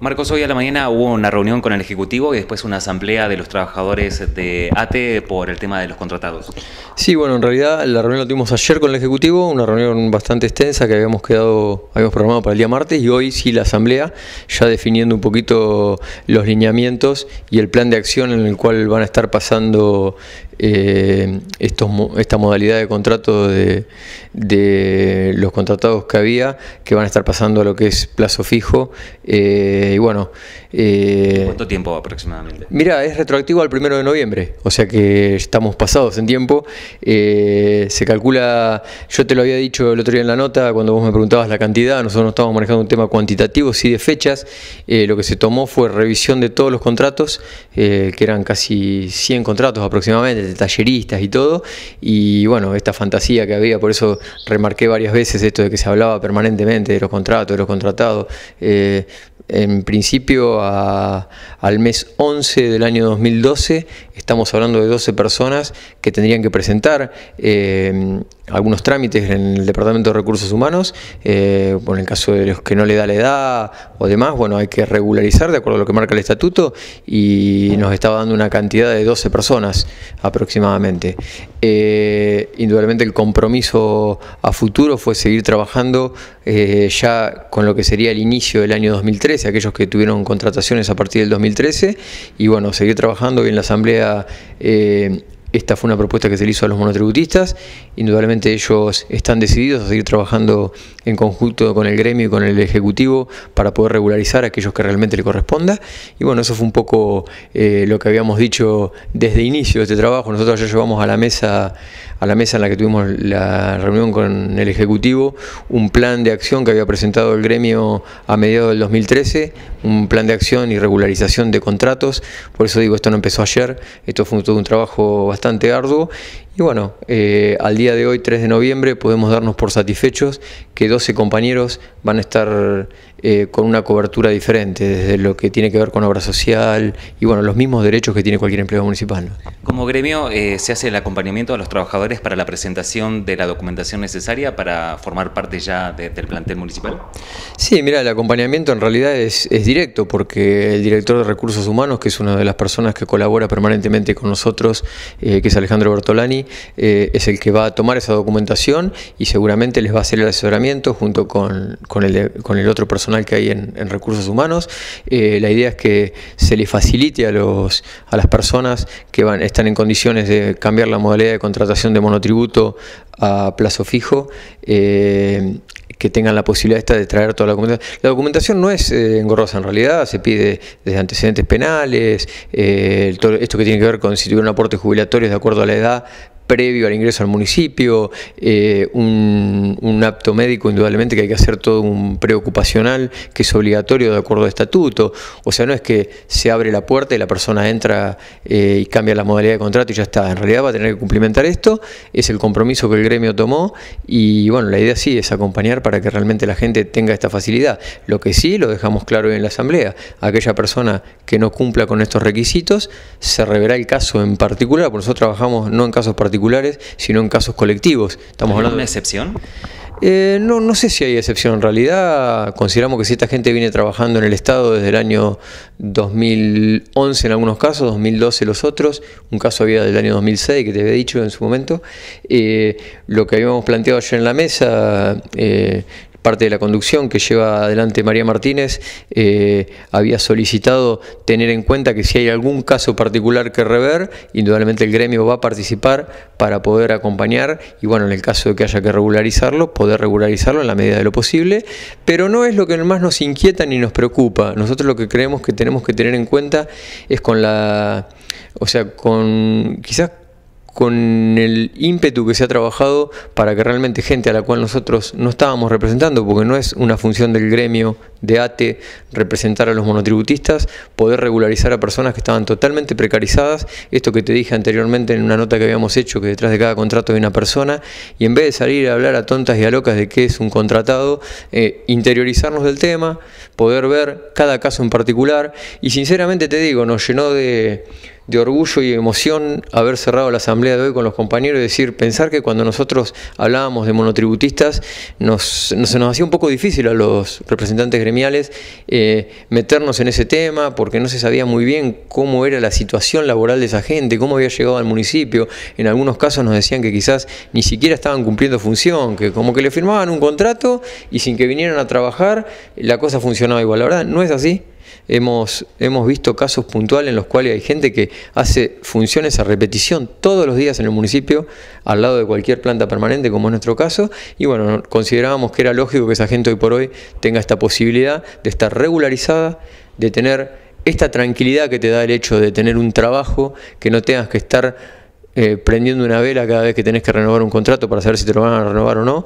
Marcos, hoy a la mañana hubo una reunión con el Ejecutivo y después una asamblea de los trabajadores de ATE por el tema de los contratados. Sí, bueno, en realidad la reunión la tuvimos ayer con el Ejecutivo, una reunión bastante extensa que habíamos quedado, habíamos programado para el día martes y hoy sí la asamblea, ya definiendo un poquito los lineamientos y el plan de acción en el cual van a estar pasando eh, esta modalidad de contrato de, los contratados que había, que van a estar pasando a lo que es plazo fijo. Eh, y bueno. Eh, ¿Cuánto tiempo aproximadamente? Mira, es retroactivo al primero de noviembre, o sea que estamos pasados en tiempo. se calcula, yo te lo había dicho el otro día en la nota, cuando vos me preguntabas la cantidad, nosotros no estábamos manejando un tema cuantitativo, sí de fechas. lo que se tomó fue revisión de todos los contratos, que eran casi 100 contratos aproximadamente talleristas y todo, y bueno, esta fantasía que había, por eso remarqué varias veces esto de que se hablaba permanentemente de los contratos, de los contratados. Eh, en principio, al mes 11 del año 2012, estamos hablando de 12 personas que tendrían que presentar eh, algunos trámites en el Departamento de Recursos Humanos, eh, en el caso de los que no le da la edad o demás, bueno, hay que regularizar de acuerdo a lo que marca el estatuto y nos estaba dando una cantidad de 12 personas aproximadamente. Eh, indudablemente el compromiso a futuro fue seguir trabajando eh, ya con lo que sería el inicio del año 2013, aquellos que tuvieron contrataciones a partir del 2013 y bueno, seguir trabajando y en la Asamblea esta fue una propuesta que se le hizo a los monotributistas. Indudablemente ellos están decididos a seguir trabajando en conjunto con el gremio y con el Ejecutivo para poder regularizar a aquellos que realmente le corresponda. Y bueno, eso fue un poco eh, lo que habíamos dicho desde el inicio de este trabajo. Nosotros ya llevamos a la mesa, a la mesa en la que tuvimos la reunión con el Ejecutivo, un plan de acción que había presentado el gremio a mediados del 2013, un plan de acción y regularización de contratos. Por eso digo, esto no empezó ayer, esto fue todo un trabajo bastante bastante arduo y bueno, eh, al día de hoy, 3 de noviembre, podemos darnos por satisfechos que 12 compañeros van a estar eh, con una cobertura diferente, desde lo que tiene que ver con obra social y bueno, los mismos derechos que tiene cualquier empleado municipal. Como gremio, eh, ¿se hace el acompañamiento a los trabajadores para la presentación de la documentación necesaria para formar parte ya del plantel municipal? Sí, mira, el acompañamiento en realidad es directo, porque el director de Recursos Humanos, que es una de las personas que colabora permanentemente con nosotros eh, que es Alejandro Bertolani, eh, es el que va a tomar esa documentación y seguramente les va a hacer el asesoramiento junto con, con, el, otro personal que hay en, recursos humanos. Eh, la idea es que se le facilite a, los, a las personas que van, están en condiciones de cambiar la modalidad de contratación de monotributo a plazo fijo que tengan la posibilidad esta de traer toda la documentación. La documentación no es eh, engorrosa en realidad, se pide desde antecedentes penales, eh, todo esto que tiene que ver con si tuvieron aportes jubilatorios de acuerdo a la edad, previo al ingreso al municipio, eh, un, un, apto médico indudablemente que hay que hacer todo un preocupacional que es obligatorio de acuerdo a estatuto, o sea, no es que se abre la puerta y la persona entra eh, y cambia la modalidad de contrato y ya está, en realidad va a tener que cumplimentar esto, es el compromiso que el gremio tomó y bueno, la idea sí es acompañar para que realmente la gente tenga esta facilidad, lo que sí lo dejamos claro en la asamblea, aquella persona que no cumpla con estos requisitos, se reverá el caso en particular, porque nosotros trabajamos no en casos particulares, sino en casos colectivos. Estamos hablando una excepción. Eh, no, no sé si hay excepción. En realidad, consideramos que si esta gente viene trabajando en el Estado desde el año 2011 en algunos casos, 2012 los otros, un caso había del año 2006 que te había dicho en su momento, eh, lo que habíamos planteado ayer en la mesa, eh, parte de la conducción que lleva adelante María Martínez eh, había solicitado tener en cuenta que si hay algún caso particular que rever, indudablemente el gremio va a participar para poder acompañar y bueno, en el caso de que haya que regularizarlo, poder regularizarlo en la medida de lo posible, pero no es lo que más nos inquieta ni nos preocupa. Nosotros lo que creemos que tenemos que tener en cuenta es con la, o sea, con quizás con el ímpetu que se ha trabajado para que realmente gente a la cual nosotros no estábamos representando, porque no es una función del gremio de ATE representar a los monotributistas, poder regularizar a personas que estaban totalmente precarizadas, esto que te dije anteriormente en una nota que habíamos hecho, que detrás de cada contrato hay una persona, y en vez de salir a hablar a tontas y a locas de qué es un contratado, eh, interiorizarnos del tema, poder ver cada caso en particular, y sinceramente te digo, nos llenó de de orgullo y emoción haber cerrado la asamblea de hoy con los compañeros y decir, pensar que cuando nosotros hablábamos de monotributistas, nos, nos, nos hacía un poco difícil a los representantes gremiales eh, meternos en ese tema porque no se sabía muy bien cómo era la situación laboral de esa gente, cómo había llegado al municipio. En algunos casos nos decían que quizás ni siquiera estaban cumpliendo función, que como que le firmaban un contrato y sin que vinieran a trabajar la cosa funcionaba igual. La verdad, no es así. Hemos, visto casos puntuales en los cuales hay gente que hace funciones a repetición todos los días en el municipio, al lado de cualquier planta permanente, como es nuestro caso, y bueno, considerábamos que era lógico que esa gente hoy por hoy tenga esta posibilidad de estar regularizada, de tener esta tranquilidad que te da el hecho de tener un trabajo, que no tengas que estar eh, prendiendo una vela cada vez que tenés que renovar un contrato para saber si te lo van a renovar o no,